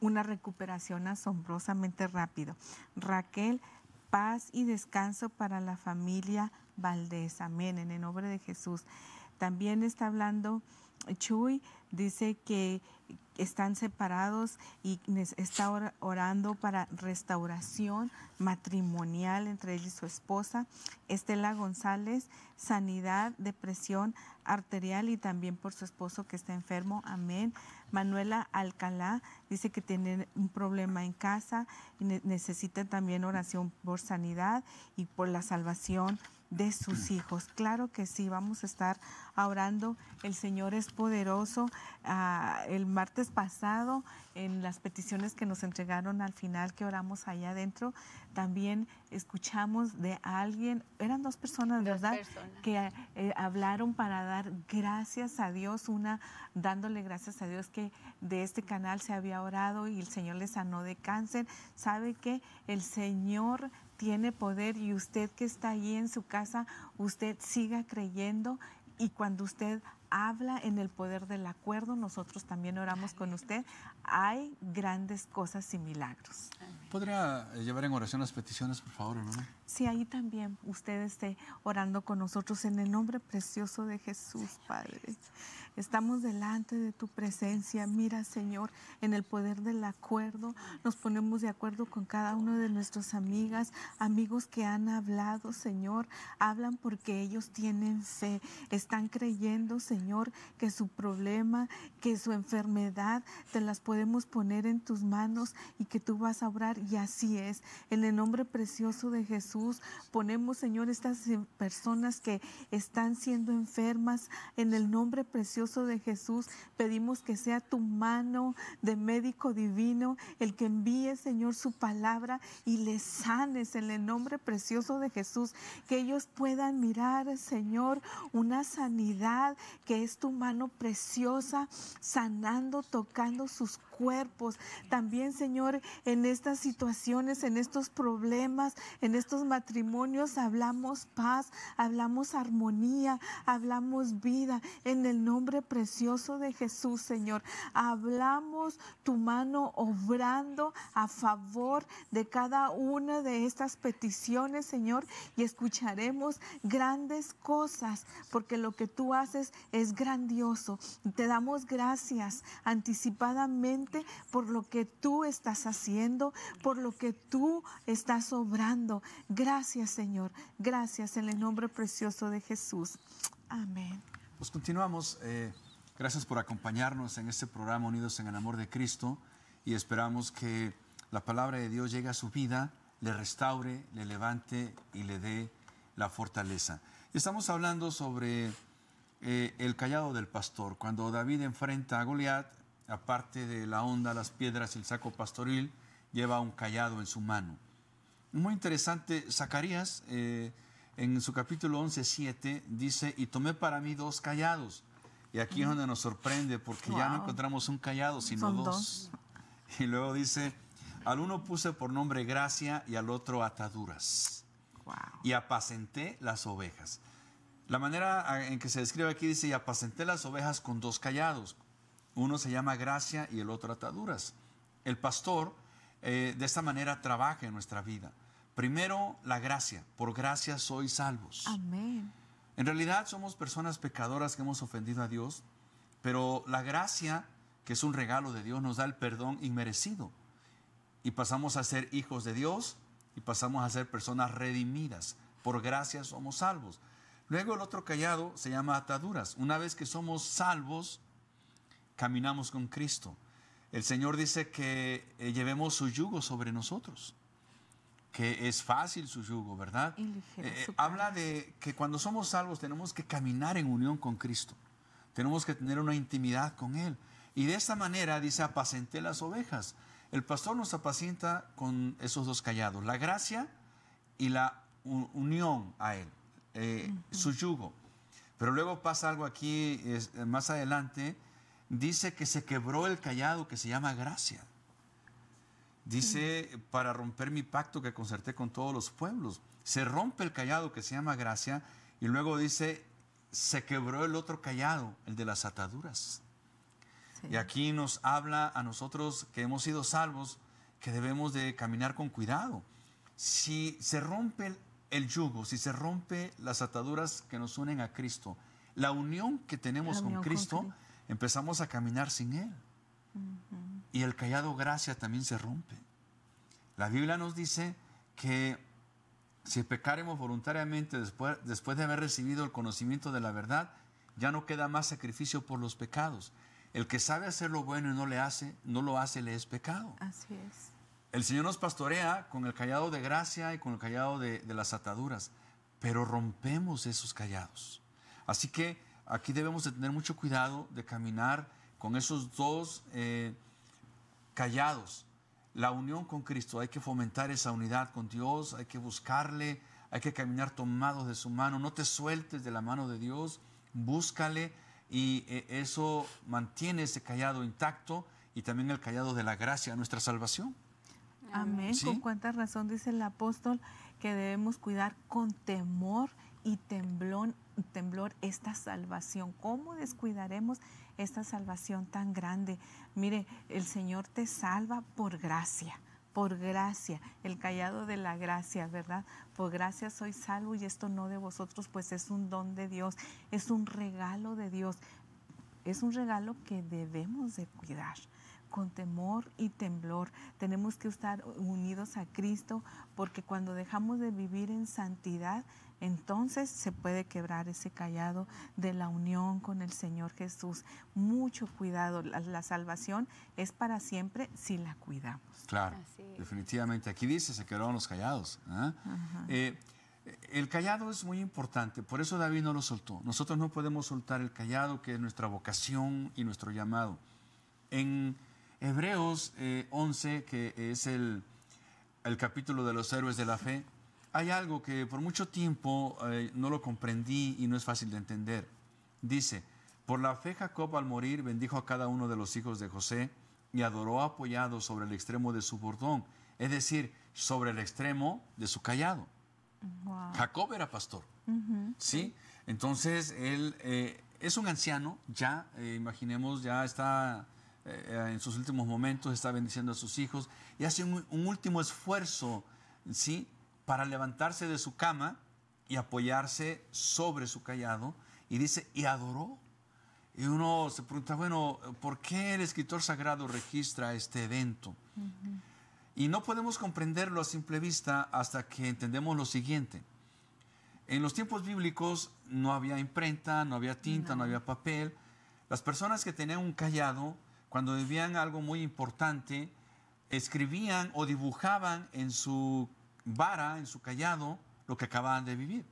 una recuperación asombrosamente rápido. Raquel, paz y descanso para la familia Valdés. Amén, en el nombre de Jesús. También está hablando Chuy dice que están separados y está orando para restauración matrimonial entre él y su esposa. Estela González, sanidad, depresión arterial y también por su esposo que está enfermo. Amén. Manuela Alcalá dice que tiene un problema en casa y necesita también oración por sanidad y por la salvación de sus hijos. Claro que sí, vamos a estar orando. El Señor es poderoso. Ah, el martes pasado, en las peticiones que nos entregaron al final que oramos allá adentro, también escuchamos de alguien, eran dos personas, ¿verdad? Que eh, hablaron para dar gracias a Dios, una dándole gracias a Dios que de este canal se había orado y el Señor les sanó de cáncer. ¿Sabe que El Señor tiene poder y usted que está ahí en su casa, usted siga creyendo y cuando usted habla en el poder del acuerdo. Nosotros también oramos con usted. Hay grandes cosas y milagros. ¿Podrá eh, llevar en oración las peticiones, por favor, hermano? Sí, ahí también usted esté orando con nosotros en el nombre precioso de Jesús, Padre. Estamos delante de tu presencia. Mira, Señor, en el poder del acuerdo. Nos ponemos de acuerdo con cada uno de nuestras amigas, amigos que han hablado, Señor. Hablan porque ellos tienen fe, están creyendo, Señor Señor, que su problema, que su enfermedad, te las podemos poner en tus manos y que tú vas a orar. Y así es. En el nombre precioso de Jesús, ponemos, Señor, estas em, personas que están siendo enfermas. En el nombre precioso de Jesús, pedimos que sea tu mano de médico divino el que envíe, Señor, su palabra y les sanes en el nombre precioso de Jesús. Que ellos puedan mirar, Señor, una sanidad que es tu mano preciosa sanando, tocando sus cuerpos, también Señor, en estas situaciones, en estos problemas, en estos matrimonios, hablamos paz, hablamos armonía, hablamos vida, en el nombre precioso de Jesús, Señor. Hablamos tu mano obrando a favor de cada una de estas peticiones, Señor, y escucharemos grandes cosas, porque lo que tú haces es grandioso. Te damos gracias anticipadamente por lo que tú estás haciendo, por lo que tú estás obrando. Gracias, Señor. Gracias en el nombre precioso de Jesús. Amén. Pues continuamos. Eh, gracias por acompañarnos en este programa Unidos en el Amor de Cristo y esperamos que la palabra de Dios llegue a su vida, le restaure, le levante y le dé la fortaleza. Estamos hablando sobre eh, el callado del pastor. Cuando David enfrenta a Goliat, aparte de la onda, las piedras y el saco pastoril, lleva un callado en su mano. Muy interesante, Zacarías eh, en su capítulo 11, 7 dice, y tomé para mí dos callados. Y aquí es donde nos sorprende, porque ya no encontramos un callado, sino dos. Y luego dice, al uno puse por nombre gracia y al otro ataduras. Y apacenté las ovejas. La manera en que se describe aquí dice, y apacenté las ovejas con dos callados. Uno se llama gracia y el otro ataduras. El pastor eh, de esta manera trabaja en nuestra vida. Primero, la gracia. Por gracia sois salvos. Amén. En realidad somos personas pecadoras que hemos ofendido a Dios, pero la gracia, que es un regalo de Dios, nos da el perdón inmerecido. Y pasamos a ser hijos de Dios y pasamos a ser personas redimidas. Por gracia somos salvos. Luego el otro callado se llama ataduras. Una vez que somos salvos, caminamos con Cristo. El Señor dice que eh, llevemos su yugo sobre nosotros, que es fácil su yugo, ¿verdad? Eh, eh, habla de que cuando somos salvos tenemos que caminar en unión con Cristo, tenemos que tener una intimidad con Él. Y de esta manera, dice, apacenté las ovejas. El pastor nos apacienta con esos dos callados, la gracia y la unión a Él, su yugo. Pero luego pasa algo aquí más adelante dice que se quebró el callado que se llama gracia. Dice, para romper mi pacto que concerté con todos los pueblos. Se rompe el callado que se llama gracia y luego dice, se quebró el otro callado, el de las ataduras. Y aquí nos habla a nosotros que hemos sido salvos, que debemos de caminar con cuidado. Si se rompe el yugo, si se rompe las ataduras que nos unen a Cristo, la unión que tenemos con Cristo empezamos a caminar sin Él. Y el callado gracia también se rompe. La Biblia nos dice que si pecaremos voluntariamente después, después de haber recibido el conocimiento de la verdad, ya no queda más sacrificio por los pecados. El que sabe hacer lo bueno y no le hace, no lo hace, le es pecado. Así es. El Señor nos pastorea con el callado de gracia y con el callado de, de las ataduras, pero rompemos esos callados. Así que aquí debemos de tener mucho cuidado de caminar con esos dos eh, callados. La unión con Cristo, hay que fomentar esa unidad con Dios, hay que buscarle, hay que caminar tomados de su mano, no te sueltes de la mano de Dios, búscale y eh, eso mantiene ese callado intacto y también el callado de la gracia, nuestra salvación. Amén. Con cuánta razón dice el apóstol que debemos cuidar con temor y temblón temblor esta salvación. ¿Cómo descuidaremos esta salvación tan grande? Mire, el Señor te salva por gracia por gracia, el callado de la gracia, ¿verdad? Por gracia soy salvo y esto no de vosotros, pues es un don de Dios, es un regalo de Dios, es un regalo que debemos de cuidar con temor y temblor. Tenemos que estar unidos a Cristo porque cuando dejamos de vivir en santidad, entonces se puede quebrar ese callado de la unión con el Señor Jesús. Mucho cuidado, la, salvación es para siempre si la cuidamos. Claro, definitivamente. Aquí dice, se quedaron los callados. ¿eh? Eh, el callado es muy importante, por eso David no lo soltó. Nosotros no podemos soltar el callado, que es nuestra vocación y nuestro llamado. En Hebreos 11, eh, que es el, el capítulo de los héroes de la fe, hay algo que por mucho tiempo eh, no lo comprendí y no es fácil de entender. Dice, por la fe Jacob al morir bendijo a cada uno de los hijos de José y adoró apoyado sobre el extremo de su bordón, es decir, sobre el extremo de su callado. Jacob era pastor, ¿sí? Entonces, él eh, es un anciano, ya, eh, imaginemos, ya está en sus últimos momentos, está bendiciendo a sus hijos y hace un último esfuerzo, ¿sí? para levantarse de su cama y apoyarse sobre su callado. Y dice, y adoró. Y uno se pregunta, bueno, ¿por qué el escritor sagrado registra este evento? Y no podemos comprenderlo a simple vista hasta que entendemos lo siguiente. En los tiempos bíblicos no había imprenta, no había tinta, no, había papel. Las personas que tenían un callado, cuando vivían algo muy importante, escribían o dibujaban en su vara, en su callado, lo que acababan de vivir.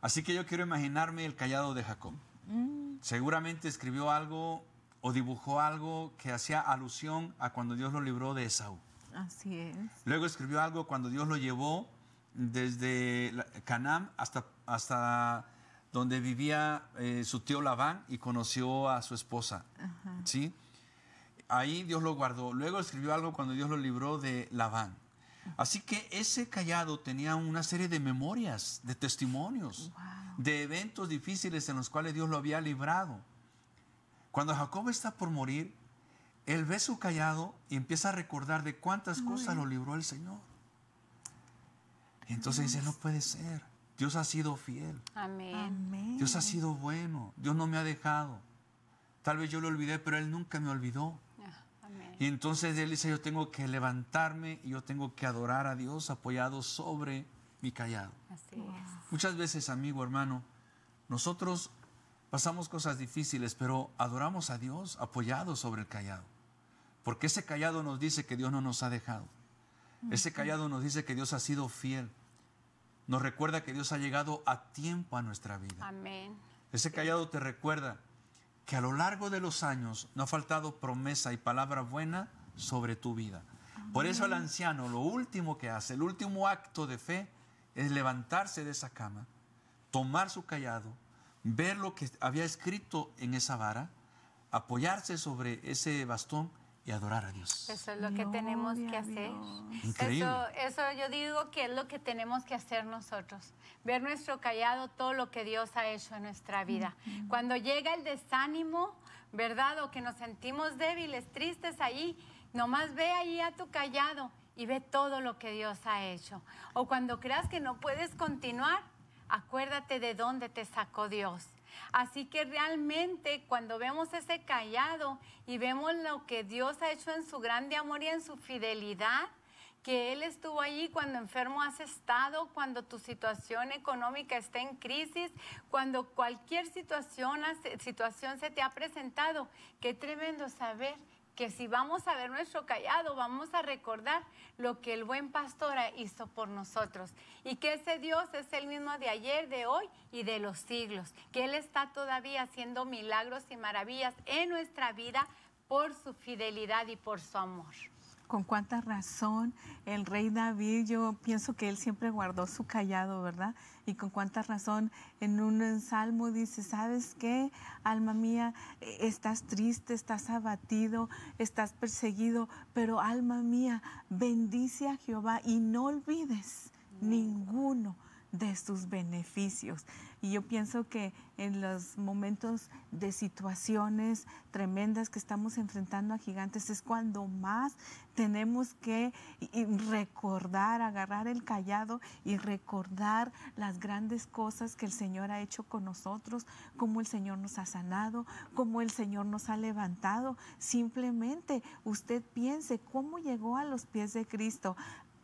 Así que yo quiero imaginarme el callado de Jacob. Mm. Seguramente escribió algo o dibujó algo que hacía alusión a cuando Dios lo libró de Esaú. Así es. Luego escribió algo cuando Dios lo llevó desde Canaán hasta, hasta donde vivía eh, su tío Labán y conoció a su esposa. ¿sí? Ahí Dios lo guardó. Luego escribió algo cuando Dios lo libró de Labán. Así que ese callado tenía una serie de memorias, de testimonios, de eventos difíciles en los cuales Dios lo había librado. Cuando Jacob está por morir, él ve su callado y empieza a recordar de cuántas cosas lo libró el Señor. Entonces dice, no puede ser. Dios ha sido fiel. Dios ha sido bueno. Dios no me ha dejado. Tal vez yo lo olvidé, pero Él nunca me olvidó. Y entonces él dice, yo tengo que levantarme y yo tengo que adorar a Dios apoyado sobre mi callado. Así es. Muchas veces, amigo, hermano, nosotros pasamos cosas difíciles, pero adoramos a Dios apoyado sobre el callado. Porque ese callado nos dice que Dios no nos ha dejado. Ese callado nos dice que Dios ha sido fiel. Nos recuerda que Dios ha llegado a tiempo a nuestra vida. Amén. Ese callado te recuerda que a lo largo de los años no ha faltado promesa y palabra buena sobre tu vida. Por eso el anciano lo último que hace, el último acto de fe, es levantarse de esa cama, tomar su callado, ver lo que había escrito en esa vara, apoyarse sobre ese bastón y adorar a Dios. Eso es lo que tenemos que hacer. Eso, yo digo que es lo que tenemos que hacer nosotros. Ver nuestro callado todo lo que Dios ha hecho en nuestra vida. Cuando llega el desánimo, ¿verdad? O que nos sentimos débiles, tristes ahí, nomás ve ahí a tu callado y ve todo lo que Dios ha hecho. O cuando creas que no puedes continuar, acuérdate de dónde te sacó Dios Así que realmente cuando vemos ese callado y vemos lo que Dios ha hecho en su grande amor y en su fidelidad, que Él estuvo allí cuando enfermo has estado, cuando tu situación económica está en crisis, cuando cualquier situación, situación se te ha presentado. Qué tremendo saber que si vamos a ver nuestro callado, vamos a recordar lo que el buen pastor hizo por nosotros. Y que ese Dios es el mismo de ayer, de hoy y de los siglos. Que Él está todavía haciendo milagros y maravillas en nuestra vida por su fidelidad y por su amor con cuánta razón el rey David, yo pienso que él siempre guardó su callado, ¿verdad? Y con cuánta razón en un salmo dice, ¿sabes qué, alma mía? Estás triste, estás abatido, estás perseguido, pero alma mía, bendice a Jehová y no olvides ninguno de sus beneficios. Y yo pienso que en los momentos de situaciones tremendas que estamos enfrentando a gigantes es cuando más tenemos que recordar, agarrar el callado y recordar las grandes cosas que el Señor ha hecho con nosotros, cómo el Señor nos ha sanado, cómo el Señor nos ha levantado. Simplemente usted piense cómo llegó a los pies de Cristo,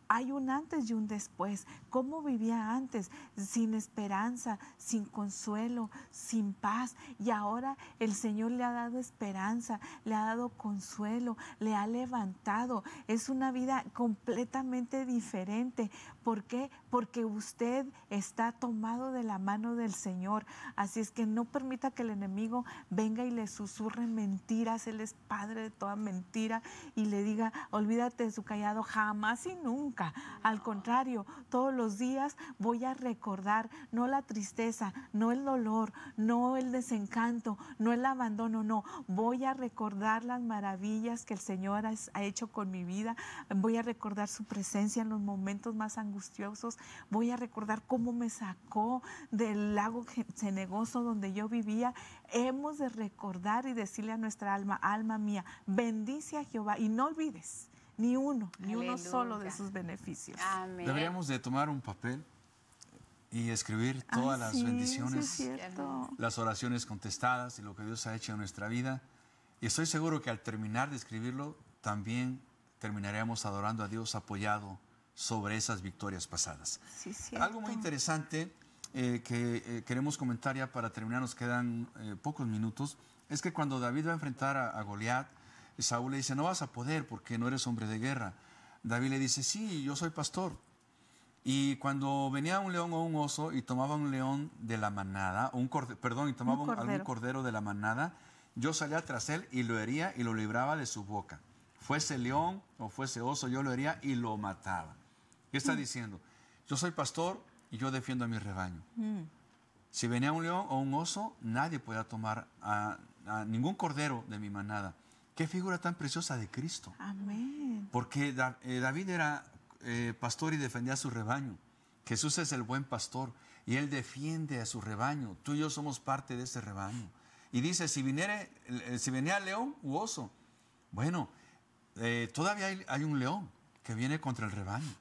hay un antes y un después. ¿Cómo vivía antes? Sin esperanza, sin consuelo, sin paz. Y ahora el Señor le ha dado esperanza, le ha dado consuelo, le ha levantado. Es una vida completamente diferente. ¿Por qué? Porque usted está tomado de la mano del Señor. Así es que no permita que el enemigo venga y le susurre mentiras. Él es padre de toda mentira y le diga, olvídate de su callado jamás y nunca al contrario, todos los días voy a recordar no la tristeza, no el dolor, no el desencanto, no el abandono, no. Voy a recordar las maravillas que el Señor ha hecho con mi vida. Voy a recordar su presencia en los momentos más angustiosos. Voy a recordar cómo me sacó del lago cenegoso donde yo vivía. Hemos de recordar y decirle a nuestra alma, alma mía, bendice a Jehová y no olvides ni uno, ni uno solo de sus beneficios. Deberíamos de tomar un papel y escribir todas las bendiciones, las oraciones contestadas y lo que Dios ha hecho en nuestra vida. Y estoy seguro que al terminar de escribirlo, también terminaremos adorando a Dios apoyado sobre esas victorias pasadas. Algo muy interesante eh, que eh, queremos comentar ya para terminar, nos quedan eh, pocos minutos, es que cuando David va a enfrentar a Goliat, Saúl le dice, no vas a poder porque no eres hombre de guerra. David le dice, sí, yo soy pastor. Y cuando venía un león o un oso y tomaba un león de la manada, un perdón, y tomaba un cordero. algún cordero de la manada, yo salía tras él y lo hería y lo libraba de su boca. Fuese león o fuese oso, yo lo hería y lo mataba. ¿Qué está mm. diciendo? Yo soy pastor y yo defiendo a mi rebaño. Mm. Si venía un león o un oso, nadie podía tomar a ningún cordero de mi manada. Qué figura tan preciosa de Cristo. Amén. Porque eh, David era eh, pastor y defendía a su rebaño. Jesús es el buen pastor y él defiende a su rebaño. Tú y yo somos parte de ese rebaño. Y dice, si, eh, si venía león u oso, bueno, todavía hay, un león que viene contra el rebaño.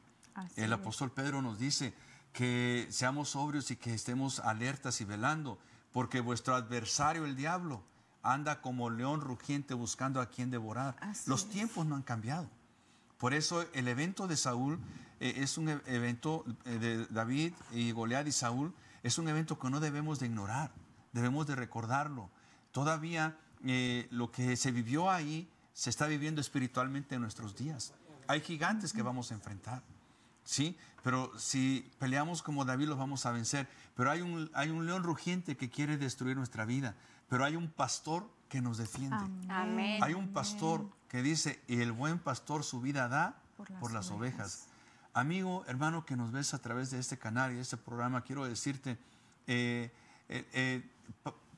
el apóstol Pedro nos dice que seamos sobrios y que estemos alertas y velando, porque vuestro adversario, el diablo, anda como león rugiente buscando a quien devorar. Los tiempos no han cambiado. Por eso el evento de Saúl eh, es un e-, evento eh, de David y Goliat y Saúl, es un evento que no debemos de ignorar, debemos de recordarlo. Todavía eh, lo que se vivió ahí se está viviendo espiritualmente en nuestros días. Hay gigantes que vamos a enfrentar. ¿sí? Pero si peleamos como David los vamos a vencer. Pero hay un, hay un león rugiente que quiere destruir nuestra vida. Pero hay un pastor que nos defiende. Hay un pastor que dice, y el buen pastor su vida da por las, ovejas. Amigo, hermano que nos ves a través de este canal y de este programa, quiero decirte, eh, eh, eh,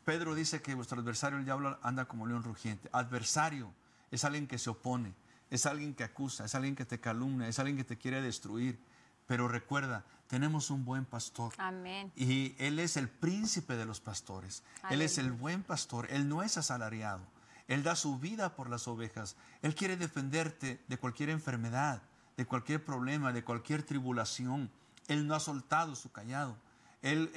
Pedro dice que vuestro adversario, el diablo, anda como león rugiente. Adversario es alguien que se opone, es alguien que acusa, es alguien que te calumna, es alguien que te quiere destruir. Pero recuerda, tenemos un buen pastor. Y Él es el príncipe de los pastores. Él es el buen pastor. Él no es asalariado. Él da su vida por las ovejas. Él quiere defenderte de cualquier enfermedad, de cualquier problema, de cualquier tribulación. Él no ha soltado su callado. Él,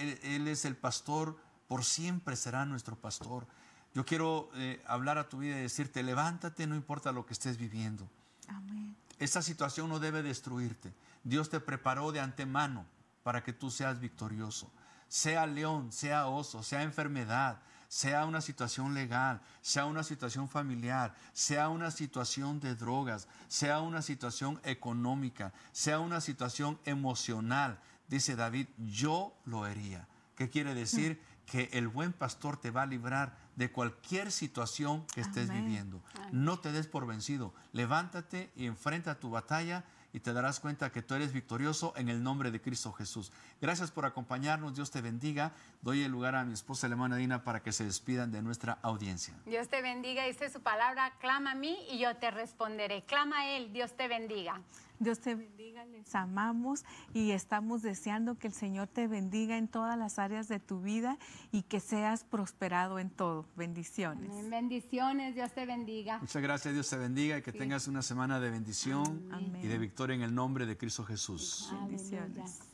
es el pastor, por siempre será nuestro pastor. Yo quiero eh, hablar a tu vida y decirte, levántate, no importa lo que estés viviendo. Amén. Esta situación no debe destruirte. Dios te preparó de antemano para que tú seas victorioso. Sea león, sea oso, sea enfermedad, sea una situación legal, sea una situación familiar, sea una situación de drogas, sea una situación económica, sea una situación emocional. Dice David, yo lo haría. ¿Qué quiere decir? Mm. Que el buen pastor te va a librar de cualquier situación que estés viviendo. No te des por vencido. Levántate y enfrenta tu batalla y te darás cuenta que tú eres victorioso en el nombre de Cristo Jesús. Gracias por acompañarnos, Dios te bendiga. Doy el lugar a mi esposa alemana Dina para que se despidan de nuestra audiencia. Dios te bendiga, dice su palabra, clama a mí y yo te responderé. Clama a Él, Dios te bendiga. Dios te bendiga, les amamos y estamos deseando que el Señor te bendiga en todas las áreas de tu vida y que seas prosperado en todo. Bendiciones. Bendiciones, Dios te bendiga. Muchas gracias, Dios te bendiga y que tengas una semana de bendición y de victoria en el nombre de Cristo Jesús. Bendiciones.